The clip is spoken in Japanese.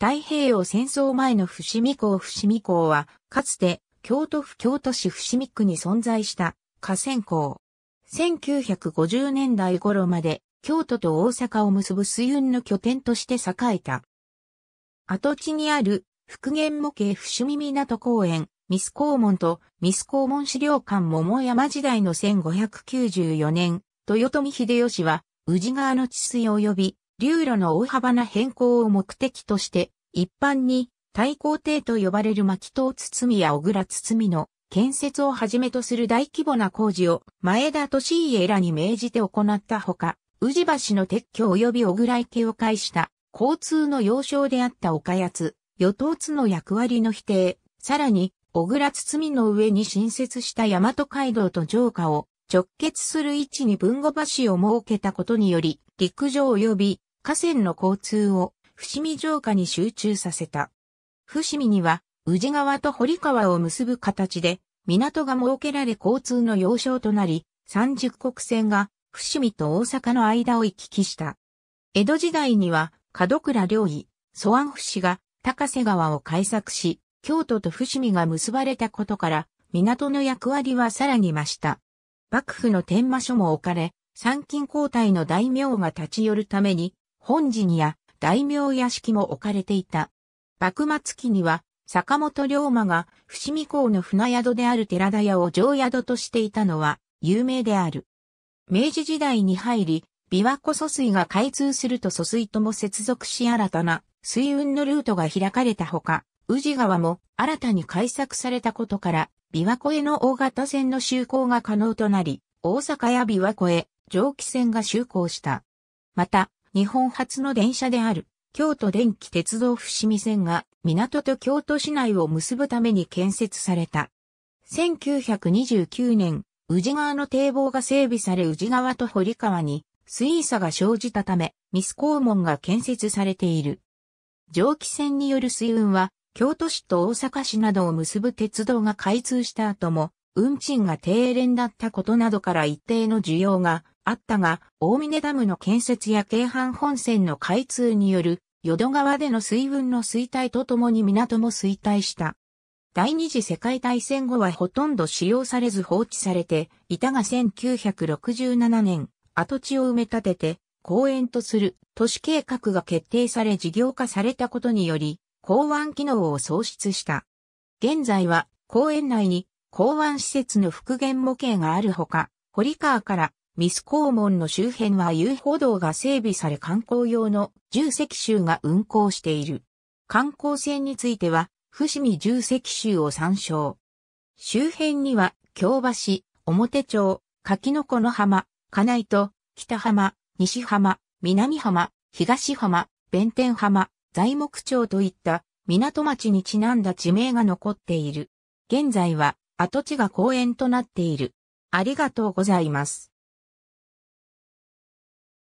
太平洋戦争前の伏見港伏見港は、かつて京都府京都市伏見区に存在した河川港。1950年代頃まで京都と大阪を結ぶ水運の拠点として栄えた。跡地にある復元模型伏見港公園、ミス公門とミス公門資料館桃山時代の1594年、豊臣秀吉は宇治川の治水及び流路の大幅な変更を目的として、一般に太閤帝と呼ばれる牧包みや小倉みの建設をはじめとする大規模な工事を前田利家らに命じて行ったほか、宇治橋の撤去及び小倉池を介した交通の要衝であった岡津、与党津の役割の否定、さらに小倉みの上に新設した大和街道と城下を直結する位置に文後橋を設けたことにより、陸上及び河川の交通を伏見城下に集中させた。伏見には宇治川と堀川を結ぶ形で港が設けられ交通の要衝となり、三十国線が伏見と大阪の間を行き来した。江戸時代には門倉良医、蘇安府氏が高瀬川を開削し、京都と伏見が結ばれたことから、港の役割はさらに増した。幕府の天魔所も置かれ、参勤交代の大名が立ち寄るために、本陣や大名屋敷も置かれていた。幕末期には、坂本龍馬が伏見港の船宿である寺田屋を上宿としていたのは有名である。明治時代に入り、琵琶湖疎水が開通すると疎水とも接続し新たな水運のルートが開かれたほか、宇治川も新たに開削されたことから、琵琶湖への大型船の就航が可能となり、大阪や琵琶湖へ蒸気船が就航した。また、日本初の電車である、京都電気鉄道伏見線が港と京都市内を結ぶために建設された。1929年、宇治川の堤防が整備され宇治川と堀川に水位差が生じたため、ミス肛門が建設されている。蒸気船による水運は、京都市と大阪市などを結ぶ鉄道が開通した後も運賃が低廉だったことなどから一定の需要があったが、大峰ダムの建設や京阪本線の開通による、淀川での水運の衰退とともに港も衰退した。第二次世界大戦後はほとんど使用されず放置されていたが1967年、跡地を埋め立てて公園とする都市計画が決定され事業化されたことにより、港湾機能を創出した。現在は公園内に港湾施設の復元模型があるほか、堀川からミス港門の周辺は遊歩道が整備され観光用の重石州が運行している。観光船については、伏見重石州を参照。周辺には、京橋、表町、柿の子の浜、金井と、北浜、西浜、南浜、東浜、弁天浜、材木町といった港町にちなんだ地名が残っている。現在は跡地が公園となっている。ありがとうございます。